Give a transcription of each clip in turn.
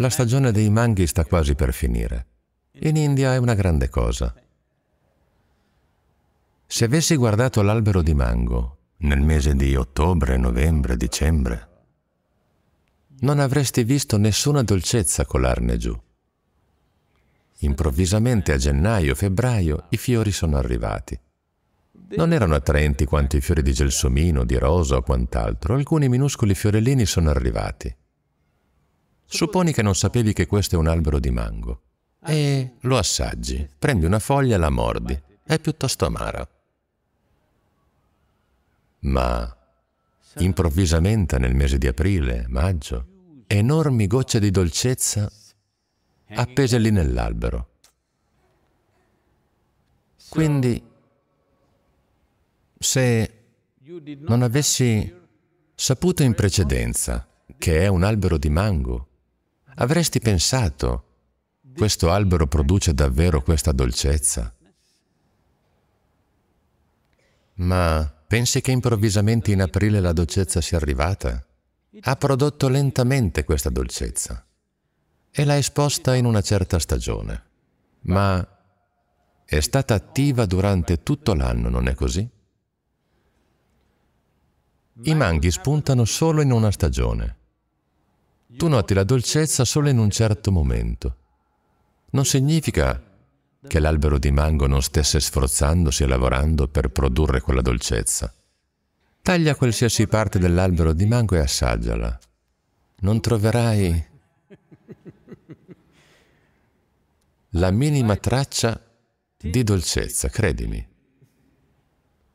La stagione dei manghi sta quasi per finire. In India è una grande cosa. Se avessi guardato l'albero di mango nel mese di ottobre, novembre, dicembre, non avresti visto nessuna dolcezza colarne giù. Improvvisamente a gennaio, febbraio, i fiori sono arrivati. Non erano attraenti quanto i fiori di gelsomino, di rosa o quant'altro, alcuni minuscoli fiorellini sono arrivati. Supponi che non sapevi che questo è un albero di mango eh. e lo assaggi, prendi una foglia e la mordi, è piuttosto amara. Ma improvvisamente nel mese di aprile, maggio, enormi gocce di dolcezza appese lì nell'albero. Quindi, se non avessi saputo in precedenza che è un albero di mango avresti pensato, questo albero produce davvero questa dolcezza? Ma pensi che improvvisamente in aprile la dolcezza sia arrivata? Ha prodotto lentamente questa dolcezza e l'ha esposta in una certa stagione, ma è stata attiva durante tutto l'anno, non è così? I manghi spuntano solo in una stagione. Tu noti la dolcezza solo in un certo momento. Non significa che l'albero di mango non stesse sforzandosi e lavorando per produrre quella dolcezza. Taglia qualsiasi parte dell'albero di mango e assaggiala. Non troverai la minima traccia di dolcezza, credimi.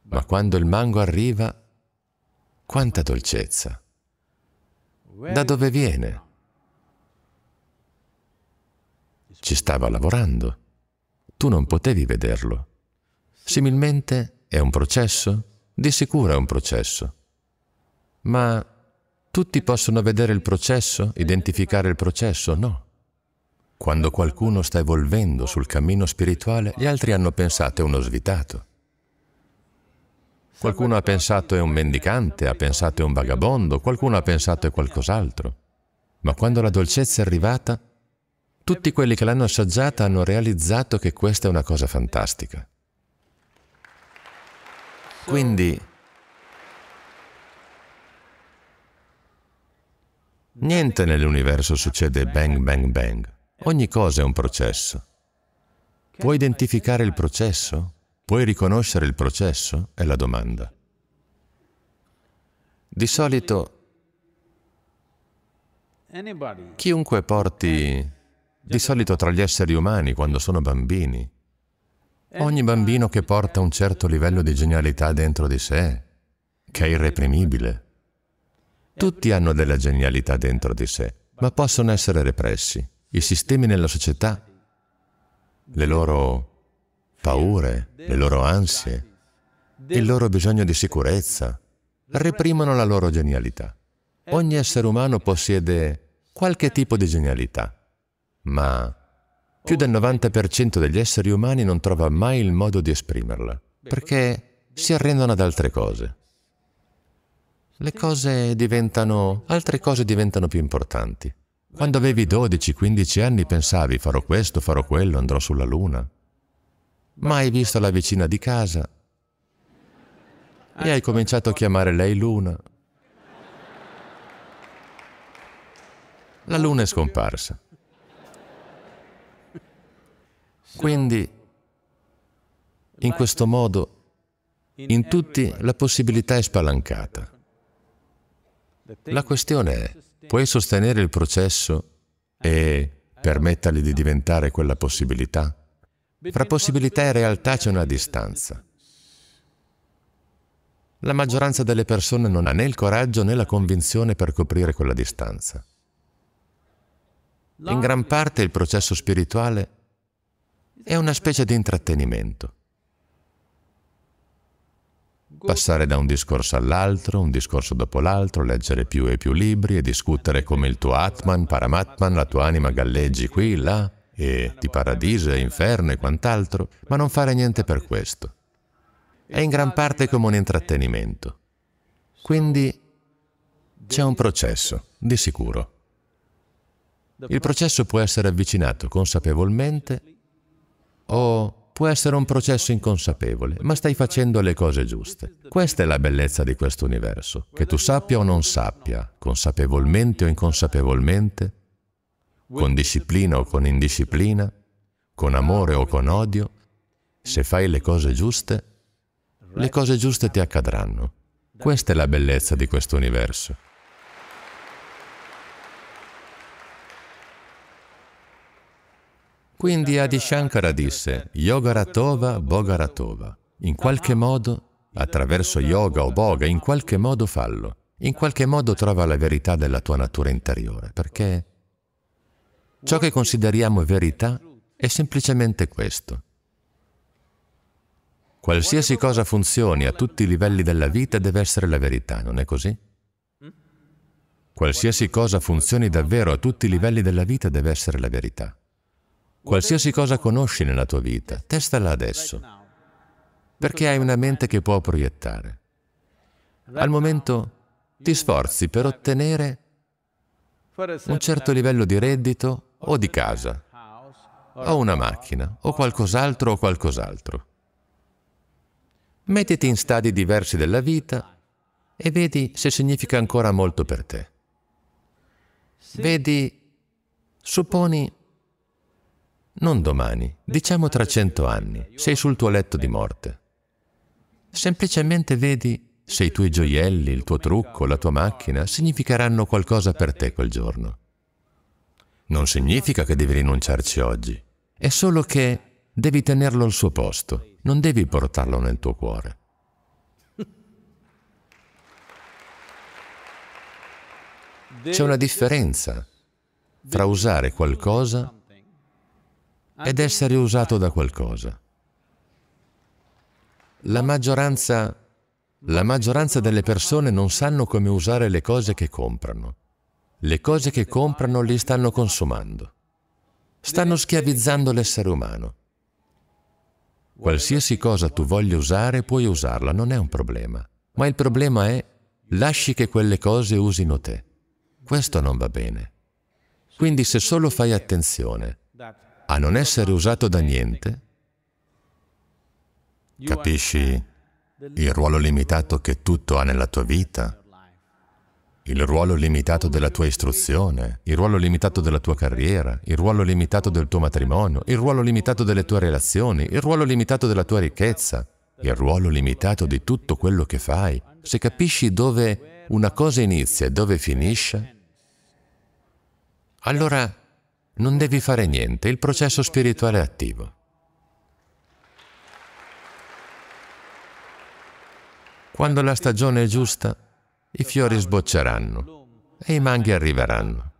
Ma quando il mango arriva, quanta dolcezza! da dove viene. Ci stava lavorando. Tu non potevi vederlo. Similmente è un processo? Di sicuro è un processo. Ma tutti possono vedere il processo, identificare il processo? No. Quando qualcuno sta evolvendo sul cammino spirituale, gli altri hanno pensato è uno svitato. Qualcuno ha pensato è un mendicante, ha pensato è un vagabondo, qualcuno ha pensato è qualcos'altro. Ma quando la dolcezza è arrivata, tutti quelli che l'hanno assaggiata hanno realizzato che questa è una cosa fantastica. Quindi, niente nell'universo succede bang bang bang. Ogni cosa è un processo. Puoi identificare il processo? Puoi riconoscere il processo? È la domanda. Di solito chiunque porti, eh, di solito tra gli esseri umani quando sono bambini, ogni bambino che porta un certo livello di genialità dentro di sé, che è irreprimibile, tutti hanno della genialità dentro di sé, ma possono essere repressi. I sistemi nella società, le loro paure, le loro ansie, il loro bisogno di sicurezza, reprimono la loro genialità. Ogni essere umano possiede qualche tipo di genialità, ma più del 90% degli esseri umani non trova mai il modo di esprimerla, perché si arrendono ad altre cose. Le cose diventano... altre cose diventano più importanti. Quando avevi 12-15 anni pensavi farò questo, farò quello, andrò sulla luna mai visto la vicina di casa. E hai cominciato a chiamare lei Luna. La Luna è scomparsa. Quindi, in questo modo, in tutti la possibilità è spalancata. La questione è, puoi sostenere il processo e permettergli di diventare quella possibilità? Fra possibilità e realtà c'è una distanza. La maggioranza delle persone non ha né il coraggio né la convinzione per coprire quella distanza. In gran parte il processo spirituale è una specie di intrattenimento. Passare da un discorso all'altro, un discorso dopo l'altro, leggere più e più libri e discutere come il tuo Atman, Paramatman, la tua anima galleggi qui, là, e di paradiso e inferno e quant'altro, ma non fare niente per questo. È in gran parte come un intrattenimento. Quindi c'è un processo, di sicuro. Il processo può essere avvicinato consapevolmente o può essere un processo inconsapevole, ma stai facendo le cose giuste. Questa è la bellezza di questo universo. Che tu sappia o non sappia, consapevolmente o inconsapevolmente, con disciplina o con indisciplina, con amore o con odio, se fai le cose giuste, le cose giuste ti accadranno. Questa è la bellezza di questo universo. Quindi Adi Shankara disse, Yogaratova Bhogaratova, in qualche modo, attraverso yoga o boga, in qualche modo fallo, in qualche modo trova la verità della tua natura interiore, perché Ciò che consideriamo verità è semplicemente questo. Qualsiasi cosa funzioni a tutti i livelli della vita deve essere la verità, non è così? Qualsiasi cosa funzioni davvero a tutti i livelli della vita deve essere la verità. Qualsiasi cosa conosci nella tua vita, testala adesso, perché hai una mente che può proiettare. Al momento ti sforzi per ottenere un certo livello di reddito o di casa, o una macchina, o qualcos'altro o qualcos'altro. Mettiti in stadi diversi della vita e vedi se significa ancora molto per te. Vedi, supponi, non domani, diciamo tra cento anni, sei sul tuo letto di morte. Semplicemente vedi se i tuoi gioielli, il tuo trucco, la tua macchina significheranno qualcosa per te quel giorno. Non significa che devi rinunciarci oggi, è solo che devi tenerlo al suo posto, non devi portarlo nel tuo cuore. C'è una differenza tra usare qualcosa ed essere usato da qualcosa. La maggioranza, la maggioranza delle persone non sanno come usare le cose che comprano. Le cose che comprano li stanno consumando. Stanno schiavizzando l'essere umano. Qualsiasi cosa tu voglia usare, puoi usarla, non è un problema. Ma il problema è, lasci che quelle cose usino te. Questo non va bene. Quindi se solo fai attenzione a non essere usato da niente, capisci il ruolo limitato che tutto ha nella tua vita, il ruolo limitato della tua istruzione, il ruolo limitato della tua carriera, il ruolo limitato del tuo matrimonio, il ruolo limitato delle tue relazioni, il ruolo limitato della tua ricchezza, il ruolo limitato di tutto quello che fai. Se capisci dove una cosa inizia e dove finisce, allora non devi fare niente, il processo spirituale è attivo. Quando la stagione è giusta, i fiori sbocceranno e i manghi arriveranno.